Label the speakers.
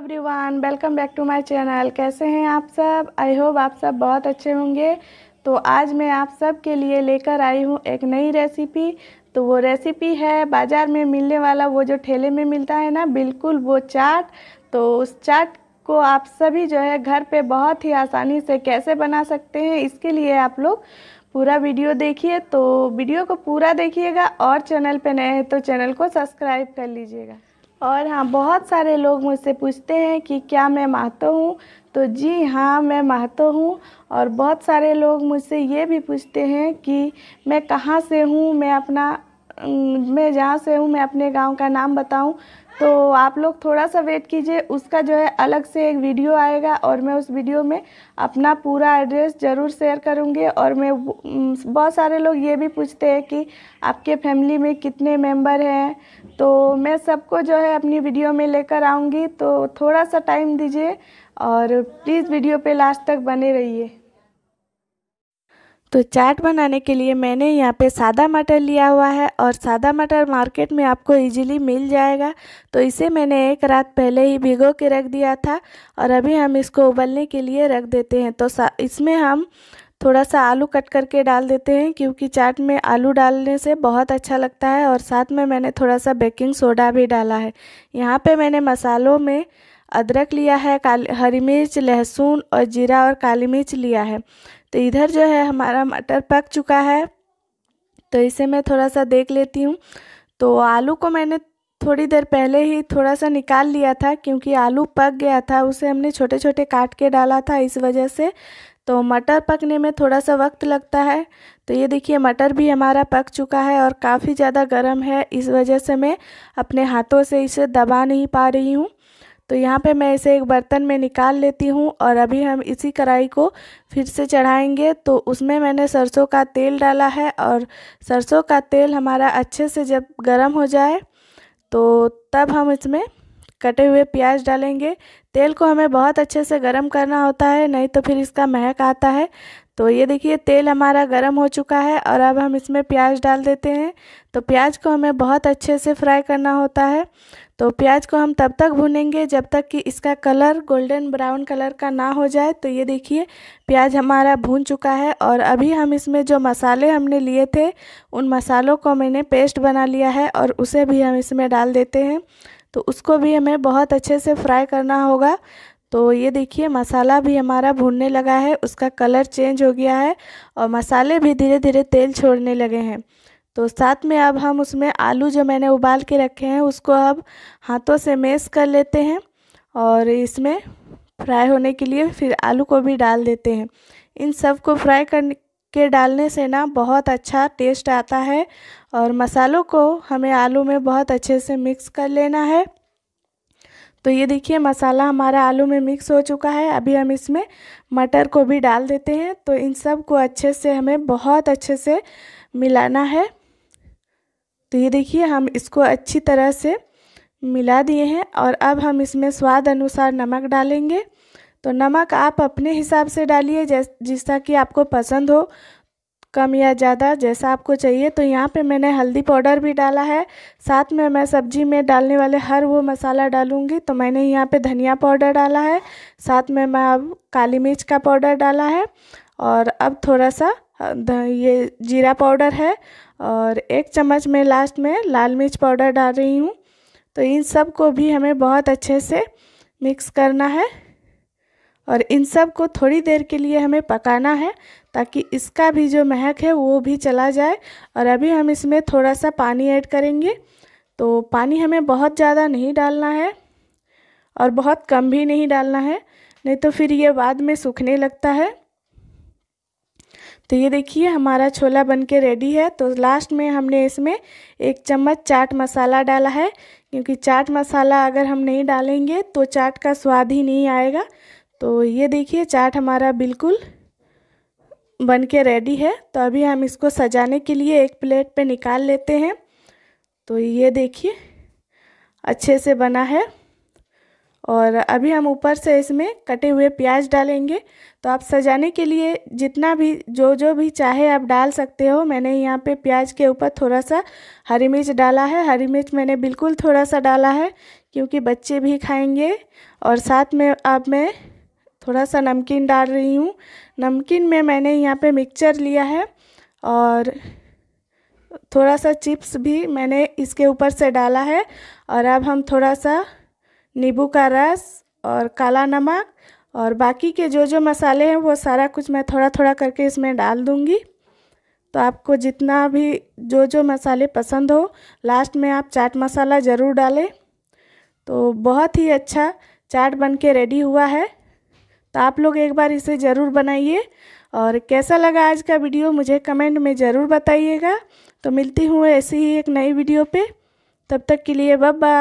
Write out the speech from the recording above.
Speaker 1: everyone welcome back to my channel कैसे हैं आप सब आई होप आप सब बहुत अच्छे होंगे तो आज मैं आप सब के लिए लेकर आई हूँ एक नई रेसिपी तो वो रेसिपी है बाज़ार में मिलने वाला वो जो ठेले में मिलता है ना बिल्कुल वो चाट तो उस चाट को आप सभी जो है घर पे बहुत ही आसानी से कैसे बना सकते हैं इसके लिए आप लोग पूरा वीडियो देखिए तो वीडियो को पूरा देखिएगा और चैनल पर नए हैं तो चैनल को सब्सक्राइब कर लीजिएगा और हाँ बहुत सारे लोग मुझसे पूछते हैं कि क्या मैं माहतो हूँ तो जी हाँ मैं माहतो हूँ और बहुत सारे लोग मुझसे ये भी पूछते हैं कि मैं कहाँ से हूँ मैं अपना मैं जहाँ से हूँ मैं अपने गांव का नाम बताऊँ तो आप लोग थोड़ा सा वेट कीजिए उसका जो है अलग से एक वीडियो आएगा और मैं उस वीडियो में अपना पूरा एड्रेस ज़रूर शेयर करूँगी और मैं बहुत सारे लोग ये भी पूछते हैं कि आपके फैमिली में कितने मेंबर हैं तो मैं सबको जो है अपनी वीडियो में लेकर आऊँगी तो थोड़ा सा टाइम दीजिए और प्लीज़ वीडियो पर लास्ट तक बने रहिए तो चाट बनाने के लिए मैंने यहाँ पे सादा मटर लिया हुआ है और सादा मटर मार्केट में आपको इजीली मिल जाएगा तो इसे मैंने एक रात पहले ही भिगो के रख दिया था और अभी हम इसको उबलने के लिए रख देते हैं तो इसमें हम थोड़ा सा आलू कट करके डाल देते हैं क्योंकि चाट में आलू डालने से बहुत अच्छा लगता है और साथ में मैंने थोड़ा सा बेकिंग सोडा भी डाला है यहाँ पे मैंने मसालों में अदरक लिया है काली हरी मिर्च लहसुन और जीरा और काली मिर्च लिया है तो इधर जो है हमारा मटर पक चुका है तो इसे मैं थोड़ा सा देख लेती हूँ तो आलू को मैंने थोड़ी देर पहले ही थोड़ा सा निकाल लिया था क्योंकि आलू पक गया था उसे हमने छोटे छोटे काट के डाला था इस वजह से तो मटर पकने में थोड़ा सा वक्त लगता है तो ये देखिए मटर भी हमारा पक चुका है और काफ़ी ज़्यादा गर्म है इस वजह से मैं अपने हाथों से इसे दबा नहीं पा रही हूँ तो यहाँ पे मैं इसे एक बर्तन में निकाल लेती हूँ और अभी हम इसी कढ़ाई को फिर से चढ़ाएंगे तो उसमें मैंने सरसों का तेल डाला है और सरसों का तेल हमारा अच्छे से जब गर्म हो जाए तो तब हम इसमें कटे हुए प्याज डालेंगे तेल को हमें बहुत अच्छे से गर्म करना होता है नहीं तो फिर इसका महक आता है तो ये देखिए तेल हमारा गर्म हो चुका है और अब हम इसमें प्याज डाल देते हैं तो प्याज को हमें बहुत अच्छे से फ्राई करना होता है तो प्याज को हम तब तक भुनेंगे जब तक कि इसका कलर गोल्डन ब्राउन कलर का ना हो जाए तो ये देखिए प्याज हमारा भून चुका है और अभी हम इसमें जो मसाले हमने लिए थे उन मसालों को मैंने पेस्ट बना लिया है और उसे भी हम इसमें डाल देते हैं तो उसको भी हमें बहुत अच्छे से फ्राई करना होगा तो ये देखिए मसाला भी हमारा भूनने लगा है उसका कलर चेंज हो गया है और मसाले भी धीरे धीरे तेल छोड़ने लगे हैं तो साथ में अब हम उसमें आलू जो मैंने उबाल के रखे हैं उसको अब हाथों से मेस कर लेते हैं और इसमें फ्राई होने के लिए फिर आलू को भी डाल देते हैं इन सब को फ्राई करने के डालने से ना बहुत अच्छा टेस्ट आता है और मसालों को हमें आलू में बहुत अच्छे से मिक्स कर लेना है तो ये देखिए मसाला हमारा आलू में मिक्स हो चुका है अभी हम इसमें मटर को भी डाल देते हैं तो इन सब को अच्छे से हमें बहुत अच्छे से मिलाना है तो ये देखिए हम इसको अच्छी तरह से मिला दिए हैं और अब हम इसमें स्वाद अनुसार नमक डालेंगे तो नमक आप अपने हिसाब से डालिए जैसा कि आपको पसंद हो कम या ज़्यादा जैसा आपको चाहिए तो यहाँ पे मैंने हल्दी पाउडर भी डाला है साथ में मैं सब्जी में डालने वाले हर वो मसाला डालूँगी तो मैंने यहाँ पे धनिया पाउडर डाला है साथ में मैं अब काली मिर्च का पाउडर डाला है और अब थोड़ा सा ये जीरा पाउडर है और एक चम्मच में लास्ट में लाल मिर्च पाउडर डाल रही हूँ तो इन सब को भी हमें बहुत अच्छे से मिक्स करना है और इन सब को थोड़ी देर के लिए हमें पकाना है ताकि इसका भी जो महक है वो भी चला जाए और अभी हम इसमें थोड़ा सा पानी ऐड करेंगे तो पानी हमें बहुत ज़्यादा नहीं डालना है और बहुत कम भी नहीं डालना है नहीं तो फिर ये बाद में सूखने लगता है तो ये देखिए हमारा छोला बन के रेडी है तो लास्ट में हमने इसमें एक चम्मच चाट मसाला डाला है क्योंकि चाट मसाला अगर हम नहीं डालेंगे तो चाट का स्वाद ही नहीं आएगा तो ये देखिए चाट हमारा बिल्कुल बन के रेडी है तो अभी हम इसको सजाने के लिए एक प्लेट पे निकाल लेते हैं तो ये देखिए अच्छे से बना है और अभी हम ऊपर से इसमें कटे हुए प्याज डालेंगे तो आप सजाने के लिए जितना भी जो जो भी चाहे आप डाल सकते हो मैंने यहाँ पे प्याज के ऊपर थोड़ा सा हरी मिर्च डाला है हरी मिर्च मैंने बिल्कुल थोड़ा सा डाला है क्योंकि बच्चे भी खाएंगे और साथ में अब मैं थोड़ा सा नमकीन डाल रही हूँ नमकीन में मैंने यहाँ पर मिक्सचर लिया है और थोड़ा सा चिप्स भी मैंने इसके ऊपर से डाला है और अब हम थोड़ा सा नींबू का रस और काला नमक और बाकी के जो जो मसाले हैं वो सारा कुछ मैं थोड़ा थोड़ा करके इसमें डाल दूँगी तो आपको जितना भी जो जो मसाले पसंद हो लास्ट में आप चाट मसाला ज़रूर डालें तो बहुत ही अच्छा चाट बन के रेडी हुआ है तो आप लोग एक बार इसे ज़रूर बनाइए और कैसा लगा आज का वीडियो मुझे कमेंट में ज़रूर बताइएगा तो मिलती हूँ ऐसी ही एक नई वीडियो पे तब तक के लिए बब्बा